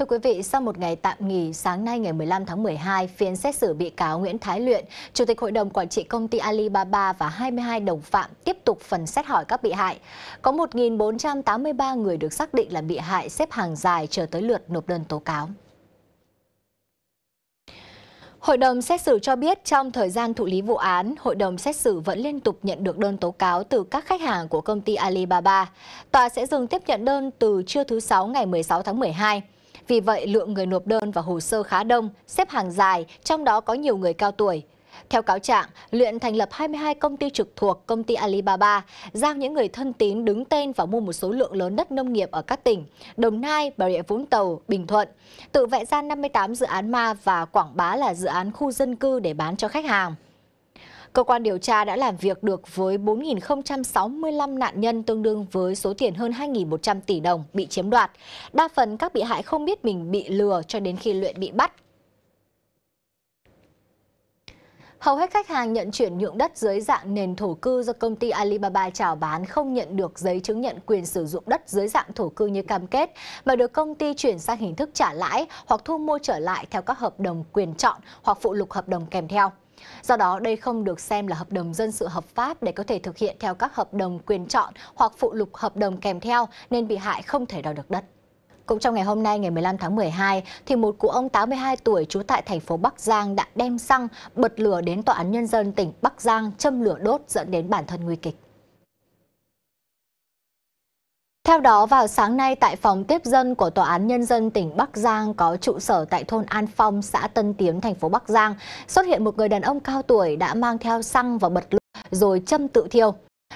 Thưa quý vị, sau một ngày tạm nghỉ, sáng nay ngày 15 tháng 12, phiên xét xử bị cáo Nguyễn Thái Luyện, Chủ tịch Hội đồng Quản trị Công ty Alibaba và 22 đồng phạm tiếp tục phần xét hỏi các bị hại. Có 1.483 người được xác định là bị hại xếp hàng dài chờ tới lượt nộp đơn tố cáo. Hội đồng xét xử cho biết trong thời gian thụ lý vụ án, hội đồng xét xử vẫn liên tục nhận được đơn tố cáo từ các khách hàng của công ty Alibaba. Tòa sẽ dừng tiếp nhận đơn từ trưa thứ 6 ngày 16 tháng 12. Vì vậy, lượng người nộp đơn và hồ sơ khá đông, xếp hàng dài, trong đó có nhiều người cao tuổi. Theo cáo trạng, Luyện thành lập 22 công ty trực thuộc công ty Alibaba, giao những người thân tín đứng tên và mua một số lượng lớn đất nông nghiệp ở các tỉnh Đồng Nai, Bà Rịa Vũng Tàu, Bình Thuận, tự vẽ ra 58 dự án ma và quảng bá là dự án khu dân cư để bán cho khách hàng. Cơ quan điều tra đã làm việc được với 4.065 nạn nhân tương đương với số tiền hơn 2.100 tỷ đồng bị chiếm đoạt. Đa phần các bị hại không biết mình bị lừa cho đến khi luyện bị bắt. Hầu hết khách hàng nhận chuyển nhượng đất dưới dạng nền thổ cư do công ty Alibaba chào bán không nhận được giấy chứng nhận quyền sử dụng đất dưới dạng thổ cư như cam kết, mà được công ty chuyển sang hình thức trả lãi hoặc thu mua trở lại theo các hợp đồng quyền chọn hoặc phụ lục hợp đồng kèm theo. Do đó, đây không được xem là hợp đồng dân sự hợp pháp để có thể thực hiện theo các hợp đồng quyền chọn hoặc phụ lục hợp đồng kèm theo nên bị hại không thể đòi được đất. Cũng trong ngày hôm nay ngày 15 tháng 12 thì một cụ ông 82 tuổi trú tại thành phố Bắc Giang đã đem xăng bật lửa đến tòa án nhân dân tỉnh Bắc Giang châm lửa đốt dẫn đến bản thân nguy kịch. Theo đó, vào sáng nay tại phòng tiếp dân của Tòa án Nhân dân tỉnh Bắc Giang có trụ sở tại thôn An Phong, xã Tân Tiến, thành phố Bắc Giang, xuất hiện một người đàn ông cao tuổi đã mang theo xăng và bật lửa rồi châm tự thiêu.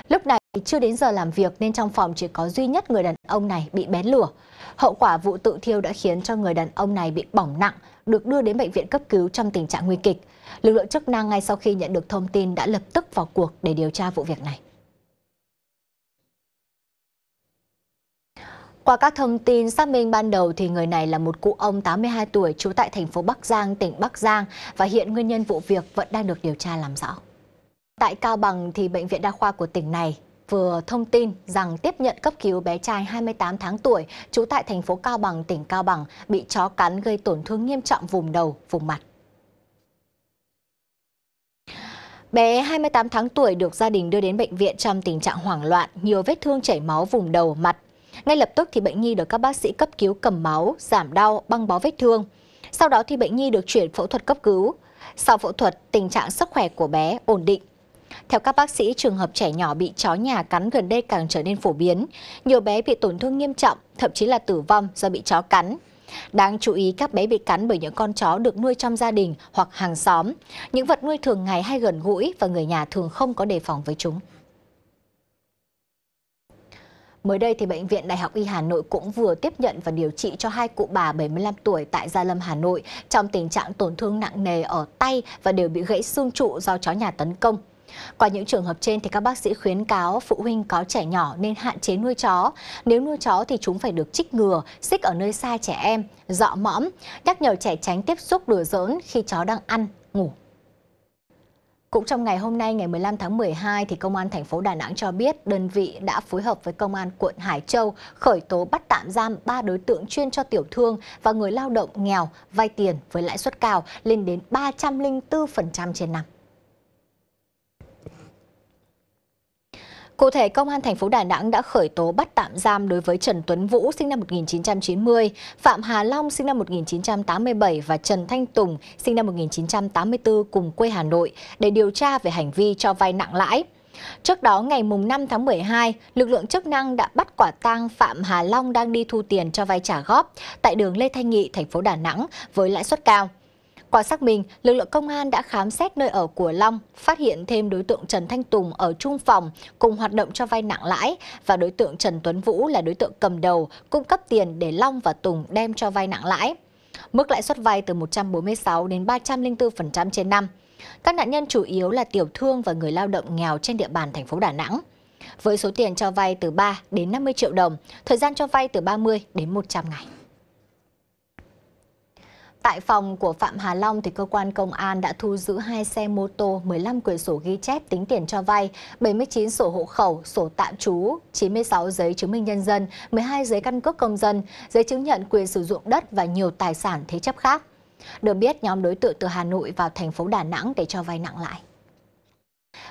Lúc này chưa đến giờ làm việc nên trong phòng chỉ có duy nhất người đàn ông này bị bén lửa. Hậu quả vụ tự thiêu đã khiến cho người đàn ông này bị bỏng nặng, được đưa đến bệnh viện cấp cứu trong tình trạng nguy kịch. Lực lượng chức năng ngay sau khi nhận được thông tin đã lập tức vào cuộc để điều tra vụ việc này. Qua các thông tin xác minh ban đầu thì người này là một cụ ông 82 tuổi trú tại thành phố Bắc Giang, tỉnh Bắc Giang và hiện nguyên nhân vụ việc vẫn đang được điều tra làm rõ. Tại Cao Bằng thì bệnh viện đa khoa của tỉnh này vừa thông tin rằng tiếp nhận cấp cứu bé trai 28 tháng tuổi trú tại thành phố Cao Bằng, tỉnh Cao Bằng bị chó cắn gây tổn thương nghiêm trọng vùng đầu, vùng mặt. Bé 28 tháng tuổi được gia đình đưa đến bệnh viện trong tình trạng hoảng loạn, nhiều vết thương chảy máu vùng đầu, mặt, ngay lập tức thì bệnh nhi được các bác sĩ cấp cứu cầm máu, giảm đau, băng bó vết thương. Sau đó thì bệnh nhi được chuyển phẫu thuật cấp cứu. Sau phẫu thuật, tình trạng sức khỏe của bé ổn định. Theo các bác sĩ, trường hợp trẻ nhỏ bị chó nhà cắn gần đây càng trở nên phổ biến. Nhiều bé bị tổn thương nghiêm trọng, thậm chí là tử vong do bị chó cắn. Đáng chú ý các bé bị cắn bởi những con chó được nuôi trong gia đình hoặc hàng xóm. Những vật nuôi thường ngày hay gần gũi và người nhà thường không có đề phòng với chúng. Mới đây thì bệnh viện Đại học Y Hà Nội cũng vừa tiếp nhận và điều trị cho hai cụ bà 75 tuổi tại Gia Lâm Hà Nội trong tình trạng tổn thương nặng nề ở tay và đều bị gãy xương trụ do chó nhà tấn công. Qua những trường hợp trên thì các bác sĩ khuyến cáo phụ huynh có trẻ nhỏ nên hạn chế nuôi chó. Nếu nuôi chó thì chúng phải được trích ngừa, xích ở nơi xa trẻ em, dọ mõm, nhắc nhở trẻ tránh tiếp xúc đùa giỡn khi chó đang ăn, ngủ. Cũng trong ngày hôm nay ngày 15 tháng 12 thì công an thành phố Đà Nẵng cho biết đơn vị đã phối hợp với công an quận Hải Châu khởi tố bắt tạm giam ba đối tượng chuyên cho tiểu thương và người lao động nghèo vay tiền với lãi suất cao lên đến 304% trên năm. Cụ thể, Công an thành phố Đà Nẵng đã khởi tố bắt tạm giam đối với Trần Tuấn Vũ sinh năm 1990, Phạm Hà Long sinh năm 1987 và Trần Thanh Tùng sinh năm 1984 cùng quê Hà Nội để điều tra về hành vi cho vay nặng lãi. Trước đó, ngày 5 tháng 12, lực lượng chức năng đã bắt quả tang Phạm Hà Long đang đi thu tiền cho vay trả góp tại đường Lê Thanh Nghị, thành phố Đà Nẵng với lãi suất cao. Qua xác minh, lực lượng công an đã khám xét nơi ở của Long, phát hiện thêm đối tượng Trần Thanh Tùng ở trung phòng cùng hoạt động cho vay nặng lãi và đối tượng Trần Tuấn Vũ là đối tượng cầm đầu, cung cấp tiền để Long và Tùng đem cho vay nặng lãi. Mức lãi suất vay từ 146 đến 304% trên năm. Các nạn nhân chủ yếu là tiểu thương và người lao động nghèo trên địa bàn thành phố Đà Nẵng. Với số tiền cho vay từ 3 đến 50 triệu đồng, thời gian cho vay từ 30 đến 100 ngày. Tại phòng của Phạm Hà Long thì cơ quan công an đã thu giữ hai xe mô tô, 15 quyển sổ ghi chép tính tiền cho vay, 79 sổ hộ khẩu, sổ tạm trú, 96 giấy chứng minh nhân dân, 12 giấy căn cước công dân, giấy chứng nhận quyền sử dụng đất và nhiều tài sản thế chấp khác. Được biết nhóm đối tượng từ Hà Nội vào thành phố Đà Nẵng để cho vay nặng lãi.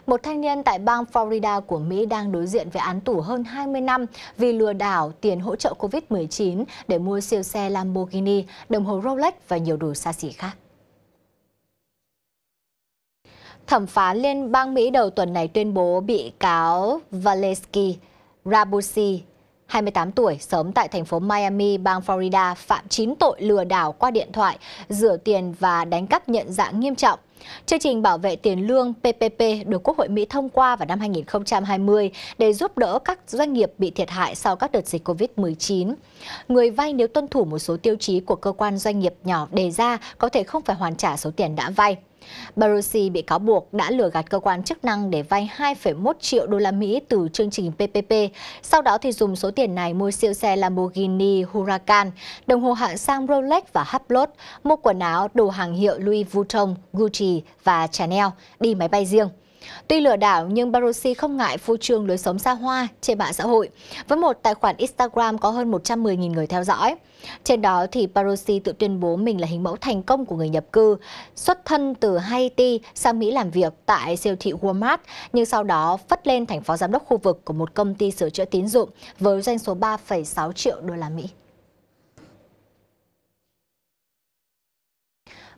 Một thanh niên tại bang Florida của Mỹ đang đối diện với án tù hơn 20 năm vì lừa đảo tiền hỗ trợ COVID-19 để mua siêu xe Lamborghini, đồng hồ Rolex và nhiều đồ xa xỉ khác. Thẩm phán liên bang Mỹ đầu tuần này tuyên bố bị cáo Valesky Rabusi 28 tuổi, sống tại thành phố Miami, bang Florida, phạm 9 tội lừa đảo qua điện thoại, rửa tiền và đánh cắp nhận dạng nghiêm trọng. Chương trình bảo vệ tiền lương PPP được Quốc hội Mỹ thông qua vào năm 2020 để giúp đỡ các doanh nghiệp bị thiệt hại sau các đợt dịch COVID-19. Người vay nếu tuân thủ một số tiêu chí của cơ quan doanh nghiệp nhỏ đề ra có thể không phải hoàn trả số tiền đã vay. Barosi bị cáo buộc đã lừa gạt cơ quan chức năng để vay 2,1 triệu đô la Mỹ từ chương trình PPP, sau đó thì dùng số tiền này mua siêu xe Lamborghini Huracan, đồng hồ hạng sang Rolex và Hublot, mua quần áo, đồ hàng hiệu Louis Vuitton, Gucci và Chanel, đi máy bay riêng. Tuy lừa đảo nhưng Barossi không ngại phô trương lối sống xa hoa trên mạng xã hội với một tài khoản Instagram có hơn 110.000 người theo dõi. Trên đó thì Barossi tự tuyên bố mình là hình mẫu thành công của người nhập cư, xuất thân từ Haiti sang Mỹ làm việc tại siêu thị Walmart nhưng sau đó phất lên thành phó giám đốc khu vực của một công ty sửa chữa tín dụng với doanh số 3,6 triệu đô la Mỹ.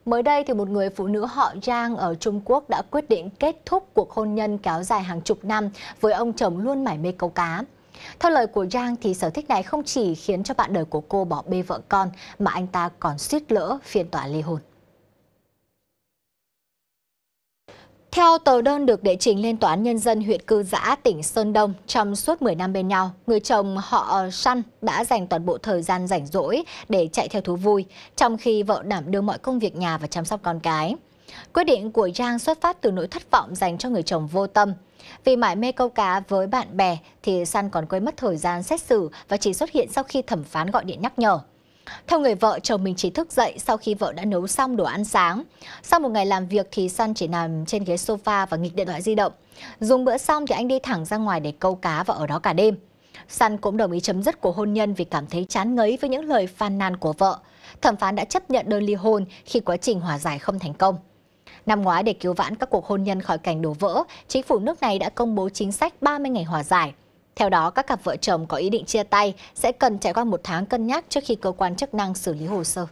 Mới đây thì một người phụ nữ họ Giang ở Trung Quốc đã quyết định kết thúc cuộc hôn nhân kéo dài hàng chục năm với ông chồng luôn mải mê câu cá. Theo lời của Giang thì sở thích này không chỉ khiến cho bạn đời của cô bỏ bê vợ con mà anh ta còn suýt lỡ phiên tòa ly hôn. Theo tờ đơn được đệ trình lên Tòa án Nhân dân huyện Cư Giã, tỉnh Sơn Đông, trong suốt 10 năm bên nhau, người chồng họ Săn đã dành toàn bộ thời gian rảnh rỗi để chạy theo thú vui, trong khi vợ đảm đương mọi công việc nhà và chăm sóc con cái. Quyết định của Giang xuất phát từ nỗi thất vọng dành cho người chồng vô tâm. Vì mãi mê câu cá với bạn bè thì Săn còn quên mất thời gian xét xử và chỉ xuất hiện sau khi thẩm phán gọi điện nhắc nhở. Theo người vợ, chồng mình chỉ thức dậy sau khi vợ đã nấu xong đồ ăn sáng. Sau một ngày làm việc thì Sun chỉ nằm trên ghế sofa và nghịch điện thoại di động. Dùng bữa xong thì anh đi thẳng ra ngoài để câu cá và ở đó cả đêm. Sun cũng đồng ý chấm dứt cuộc hôn nhân vì cảm thấy chán ngấy với những lời phàn nàn của vợ. Thẩm phán đã chấp nhận đơn ly hôn khi quá trình hòa giải không thành công. Năm ngoái để cứu vãn các cuộc hôn nhân khỏi cảnh đổ vỡ, chính phủ nước này đã công bố chính sách 30 ngày hòa giải. Theo đó, các cặp vợ chồng có ý định chia tay sẽ cần trải qua một tháng cân nhắc trước khi cơ quan chức năng xử lý hồ sơ.